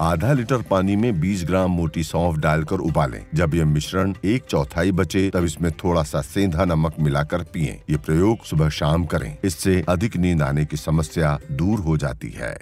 आधा लीटर पानी में 20 ग्राम मोटी सौंफ डालकर उबालें जब यह मिश्रण एक चौथाई बचे तब इसमें थोड़ा सा सेंधा नमक मिलाकर पिए ये प्रयोग सुबह शाम करें इससे अधिक नींद आने की समस्या दूर हो जाती है